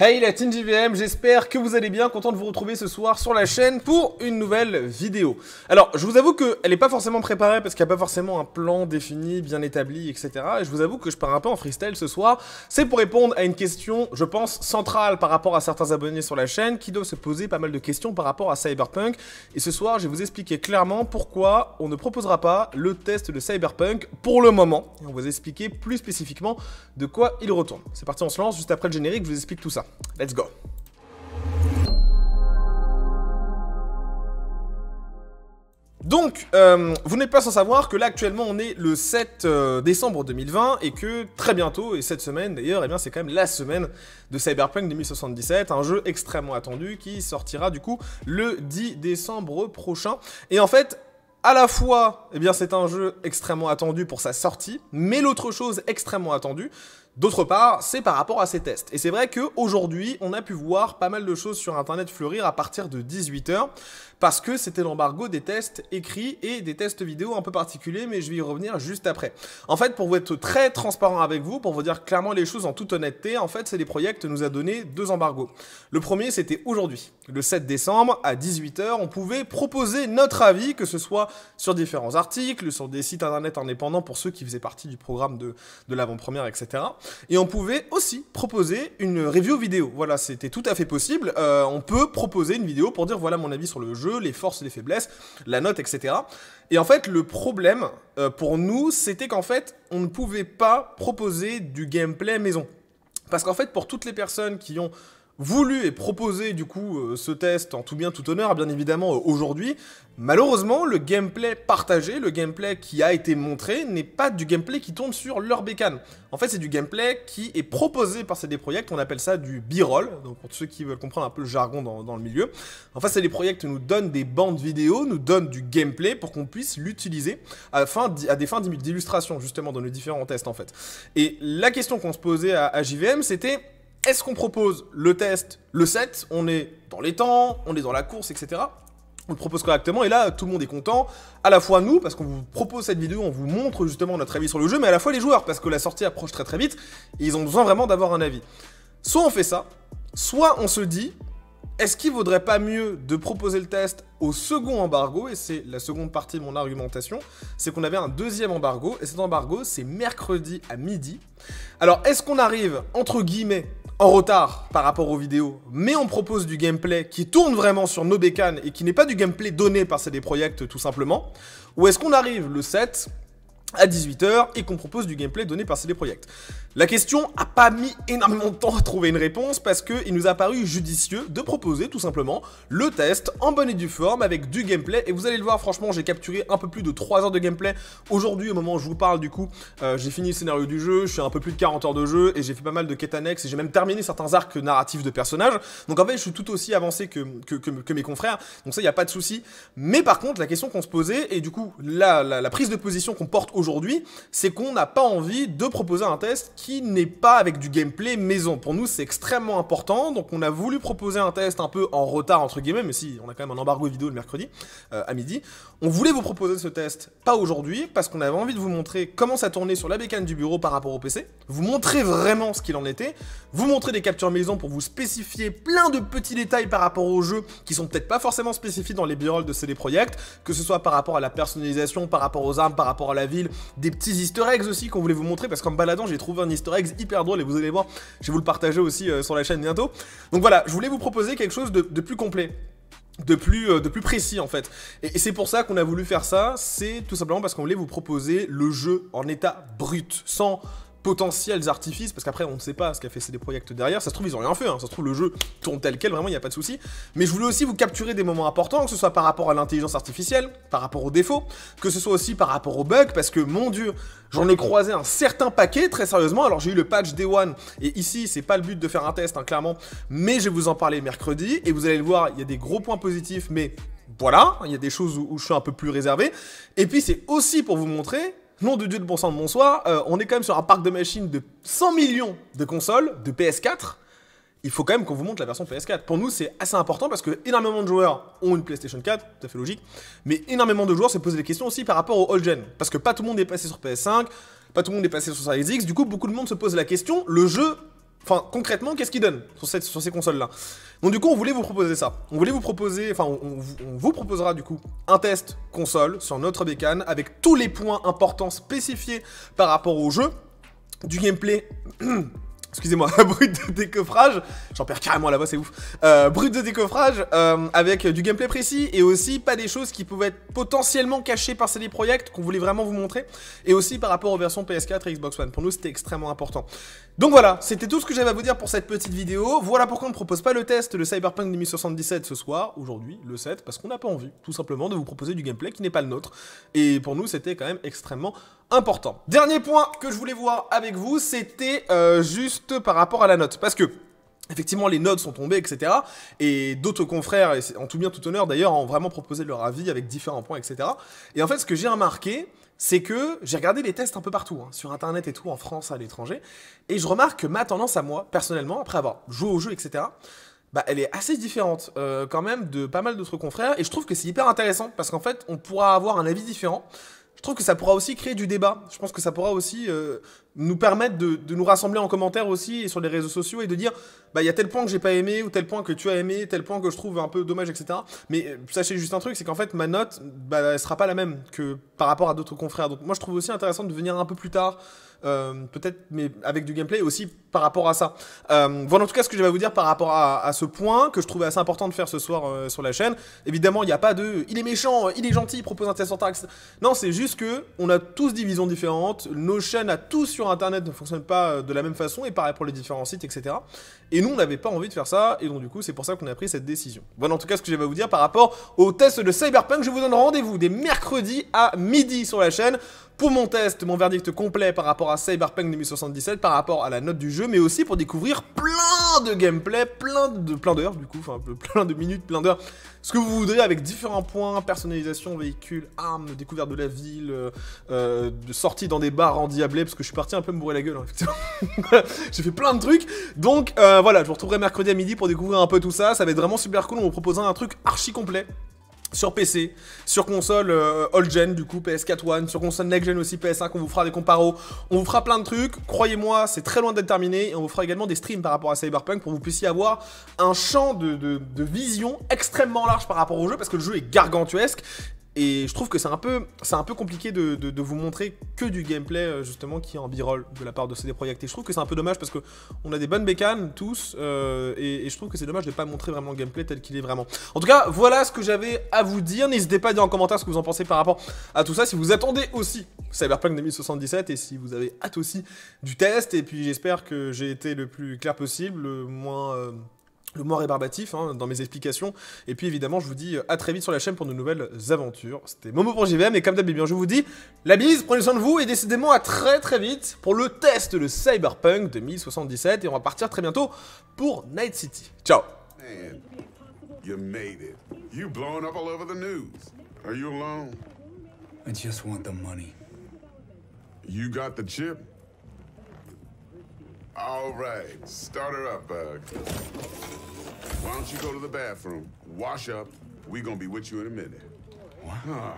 Hey la team JVM, j'espère que vous allez bien, content de vous retrouver ce soir sur la chaîne pour une nouvelle vidéo. Alors, je vous avoue qu'elle n'est pas forcément préparée parce qu'il n'y a pas forcément un plan défini, bien établi, etc. Et je vous avoue que je pars un peu en freestyle ce soir. C'est pour répondre à une question, je pense, centrale par rapport à certains abonnés sur la chaîne qui doivent se poser pas mal de questions par rapport à Cyberpunk. Et ce soir, je vais vous expliquer clairement pourquoi on ne proposera pas le test de Cyberpunk pour le moment. Et on va vous expliquer plus spécifiquement de quoi il retourne. C'est parti, on se lance. Juste après le générique, je vous explique tout ça. Let's go. Donc, euh, vous n'êtes pas sans savoir que là actuellement on est le 7 euh, décembre 2020 et que très bientôt, et cette semaine d'ailleurs, eh c'est quand même la semaine de Cyberpunk 2077, un jeu extrêmement attendu qui sortira du coup le 10 décembre prochain. Et en fait, à la fois, eh bien c'est un jeu extrêmement attendu pour sa sortie, mais l'autre chose extrêmement attendue, D'autre part, c'est par rapport à ces tests. Et c'est vrai qu'aujourd'hui, on a pu voir pas mal de choses sur Internet fleurir à partir de 18h parce que c'était l'embargo des tests écrits et des tests vidéo un peu particuliers, mais je vais y revenir juste après. En fait, pour vous être très transparent avec vous, pour vous dire clairement les choses en toute honnêteté, en fait, c'est les qui nous a donné deux embargos. Le premier, c'était aujourd'hui, le 7 décembre à 18h, on pouvait proposer notre avis, que ce soit sur différents articles, sur des sites internet indépendants pour ceux qui faisaient partie du programme de, de l'avant-première, etc. Et on pouvait aussi proposer une review vidéo. Voilà, c'était tout à fait possible. Euh, on peut proposer une vidéo pour dire voilà mon avis sur le jeu les forces et les faiblesses, la note, etc. Et en fait, le problème euh, pour nous, c'était qu'en fait, on ne pouvait pas proposer du gameplay maison. Parce qu'en fait, pour toutes les personnes qui ont voulu et proposé du coup euh, ce test en tout bien tout honneur bien évidemment euh, aujourd'hui. Malheureusement, le gameplay partagé, le gameplay qui a été montré n'est pas du gameplay qui tombe sur leur bécane. En fait, c'est du gameplay qui est proposé par CD Projekt, on appelle ça du B-roll, donc pour ceux qui veulent comprendre un peu le jargon dans, le milieu. En fait, CD Projekt nous donne des bandes vidéo, nous donne du gameplay pour qu'on puisse l'utiliser à, à, des fins d'illustration justement dans nos différents tests en fait. Et la question qu'on se posait à, à JVM, c'était est-ce qu'on propose le test, le set On est dans les temps, on est dans la course, etc. On le propose correctement et là tout le monde est content, à la fois nous parce qu'on vous propose cette vidéo, on vous montre justement notre avis sur le jeu, mais à la fois les joueurs parce que la sortie approche très très vite et ils ont besoin vraiment d'avoir un avis. Soit on fait ça, soit on se dit est-ce qu'il vaudrait pas mieux de proposer le test au second embargo Et c'est la seconde partie de mon argumentation, c'est qu'on avait un deuxième embargo, et cet embargo, c'est mercredi à midi. Alors, est-ce qu'on arrive, entre guillemets, en retard par rapport aux vidéos, mais on propose du gameplay qui tourne vraiment sur nos bécanes et qui n'est pas du gameplay donné par CD Projekt tout simplement Ou est-ce qu'on arrive le 7 à 18h et qu'on propose du gameplay donné par CD Projekt. La question a pas mis énormément de temps à trouver une réponse parce qu'il nous a paru judicieux de proposer tout simplement le test en bonne et due forme avec du gameplay et vous allez le voir franchement j'ai capturé un peu plus de 3 heures de gameplay aujourd'hui au moment où je vous parle du coup euh, j'ai fini le scénario du jeu, je suis un peu plus de 40 heures de jeu et j'ai fait pas mal de quêtes annexes et j'ai même terminé certains arcs narratifs de personnages donc en fait je suis tout aussi avancé que, que, mes confrères donc ça il n'y a pas de souci mais par contre la question qu'on se posait et du coup la, la prise de position qu'on porte aujourd'hui, c'est qu'on n'a pas envie de proposer un test qui n'est pas avec du gameplay maison. Pour nous, c'est extrêmement important, donc on a voulu proposer un test un peu en retard, entre guillemets, mais si, on a quand même un embargo vidéo le mercredi, euh, à midi. On voulait vous proposer ce test, pas aujourd'hui, parce qu'on avait envie de vous montrer comment ça tournait sur la bécane du bureau par rapport au PC, vous montrer vraiment ce qu'il en était, vous montrer des captures maison pour vous spécifier plein de petits détails par rapport au jeu qui sont peut-être pas forcément spécifiques dans les b de CD Projekt, que ce soit par rapport à la personnalisation, par rapport aux armes, par rapport à la ville, des petits easter eggs aussi qu'on voulait vous montrer parce qu'en baladant j'ai trouvé un easter egg hyper drôle et vous allez voir, je vais vous le partager aussi euh, sur la chaîne bientôt. Donc voilà, je voulais vous proposer quelque chose de, plus complet de plus, euh, de plus précis en fait. et c'est pour ça qu'on a voulu faire ça, c'est tout simplement parce qu'on voulait vous proposer le jeu en état brut, sans potentiels artifices, parce qu'après on ne sait pas ce qu'a fait CD Projekt derrière, ça se trouve ils ont rien fait, hein. ça se trouve le jeu tourne tel quel, vraiment il n'y a pas de souci, mais je voulais aussi vous capturer des moments importants, que ce soit par rapport à l'intelligence artificielle, par rapport aux défauts, que ce soit aussi par rapport aux bugs, parce que mon dieu, j'en ai croisé un certain paquet, très sérieusement, alors j'ai eu le patch Day One, et ici c'est pas le but de faire un test, hein, clairement, mais je vais vous en parler mercredi, et vous allez le voir, il y a des gros points positifs, mais voilà, il y a des choses où je suis un peu plus réservé, et puis c'est aussi pour vous montrer nom de Dieu de sang de bonsoir, euh, on est quand même sur un parc de machines de 100 millions de consoles, de PS4. Il faut quand même qu'on vous montre la version PS4. Pour nous, c'est assez important parce que énormément de joueurs ont une PlayStation 4, tout à fait logique, mais énormément de joueurs se posent des questions aussi par rapport au old-gen. Parce que pas tout le monde est passé sur PS5, pas tout le monde est passé sur Series X, du coup, beaucoup de monde se pose la question, le jeu Enfin, concrètement, qu'est-ce qu'il donne sur, ces consoles-là Donc du coup, on voulait vous proposer ça. On voulait vous proposer, enfin, on, on, vous proposera du coup un test console sur notre bécane avec tous les points importants spécifiés par rapport au jeu, du gameplay, excusez-moi, brut de décoffrage, j'en perds carrément la voix, c'est ouf, euh, brut de décoffrage, euh, avec du gameplay précis, et aussi pas des choses qui pouvaient être potentiellement cachées par CD Projekt, qu'on voulait vraiment vous montrer, et aussi par rapport aux versions PS4 et Xbox One, pour nous c'était extrêmement important. Donc voilà, c'était tout ce que j'avais à vous dire pour cette petite vidéo, voilà pourquoi on ne propose pas le test de Cyberpunk 2077 ce soir, aujourd'hui, le 7, parce qu'on n'a pas envie, tout simplement, de vous proposer du gameplay qui n'est pas le nôtre, et pour nous c'était quand même extrêmement important important. Dernier point que je voulais voir avec vous, c'était euh, juste par rapport à la note. Parce que Effectivement, les notes sont tombées, etc. Et d'autres confrères, et en tout bien tout honneur d'ailleurs, ont vraiment proposé leur avis avec différents points, etc. Et en fait, ce que j'ai remarqué, c'est que j'ai regardé les tests un peu partout, hein, sur Internet et tout, en France, à l'étranger, et je remarque que ma tendance à moi, personnellement, après avoir joué au jeu, etc., bah, elle est assez différente euh, quand même de pas mal d'autres confrères, et je trouve que c'est hyper intéressant, parce qu'en fait, on pourra avoir un avis différent je trouve que ça pourra aussi créer du débat. Je pense que ça pourra aussi euh, nous permettent de, nous rassembler en commentaire aussi et sur les réseaux sociaux et de dire bah il y a tel point que j'ai pas aimé ou tel point que tu as aimé, tel point que je trouve un peu dommage, etc. Mais euh, sachez juste un truc, c'est qu'en fait ma note bah, elle sera pas la même que par rapport à d'autres confrères. Donc moi je trouve aussi intéressant de venir un peu plus tard. Euh, peut-être mais avec du gameplay aussi par rapport à ça. Euh, voilà en tout cas ce que je vais vous dire par rapport à, ce point que je trouvais assez important de faire ce soir sur la chaîne. Évidemment il n'y a pas de il est méchant, il est gentil, il propose un test taxe Non c'est juste que on a tous des visions différentes, nos chaînes a tous sur Internet ne fonctionne pas euh, de la même façon, et pareil pour les différents sites, etc. Et nous, on n'avait pas envie de faire ça, et donc du coup, c'est pour ça qu'on a pris cette décision. Voilà en tout cas ce que j'avais à vous dire par rapport au test de Cyberpunk. Je vous donne rendez-vous des mercredis à midi sur la chaîne pour mon test, mon verdict complet par rapport à Cyberpunk 2077, par rapport à la note du jeu, mais aussi pour découvrir plein de gameplay, plein de plein d'heures du coup, enfin plein de minutes, plein d'heures, ce que vous voudrez avec différents points, personnalisation, véhicule, armes, découverte de la ville, euh, euh, de sortie dans des bars en diable, parce que je suis parti un peu me bourrer la gueule, hein, J'ai fait plein de trucs, donc euh, voilà, je vous retrouverai mercredi à midi pour découvrir un peu tout ça, ça va être vraiment super cool, on vous proposera un truc archi complet sur PC, sur console old euh, gen du coup PS4 One, sur console next gen aussi PS5, on vous fera des comparos, on vous fera plein de trucs, croyez-moi, c'est très loin d'être terminé et on vous fera également des streams par rapport à Cyberpunk pour que vous puissiez avoir un champ de, de vision extrêmement large par rapport au jeu parce que le jeu est gargantuesque et je trouve que c'est un peu, un peu compliqué de, vous montrer que du gameplay euh, justement qui est en b-roll de la part de CD Projekt. Et je trouve que c'est un peu dommage parce qu'on a des bonnes bécanes tous, euh, et, je trouve que c'est dommage de ne pas montrer vraiment le gameplay tel qu'il est vraiment. En tout cas, voilà ce que j'avais à vous dire. N'hésitez pas à dire en commentaire ce que vous en pensez par rapport à tout ça. Si vous attendez aussi Cyberpunk 2077 et si vous avez hâte aussi du test. Et puis j'espère que j'ai été le plus clair possible, le moins euh, le mot rébarbatif hein, dans mes explications. Et puis évidemment, je vous dis euh, à très vite sur la chaîne pour de nouvelles aventures. C'était Momo pour JVM et comme d'habitude, eh je vous dis la bise, prenez soin de vous et décidément à très très vite pour le test de Cyberpunk 2077 et on va partir très bientôt pour Night City. Ciao you made it. You blown up all over the news. Are you alone? I just want the money. You got the chip? All right, start her up, Bug. Why don't you go to the bathroom, wash up? We gonna be with you in a minute. What?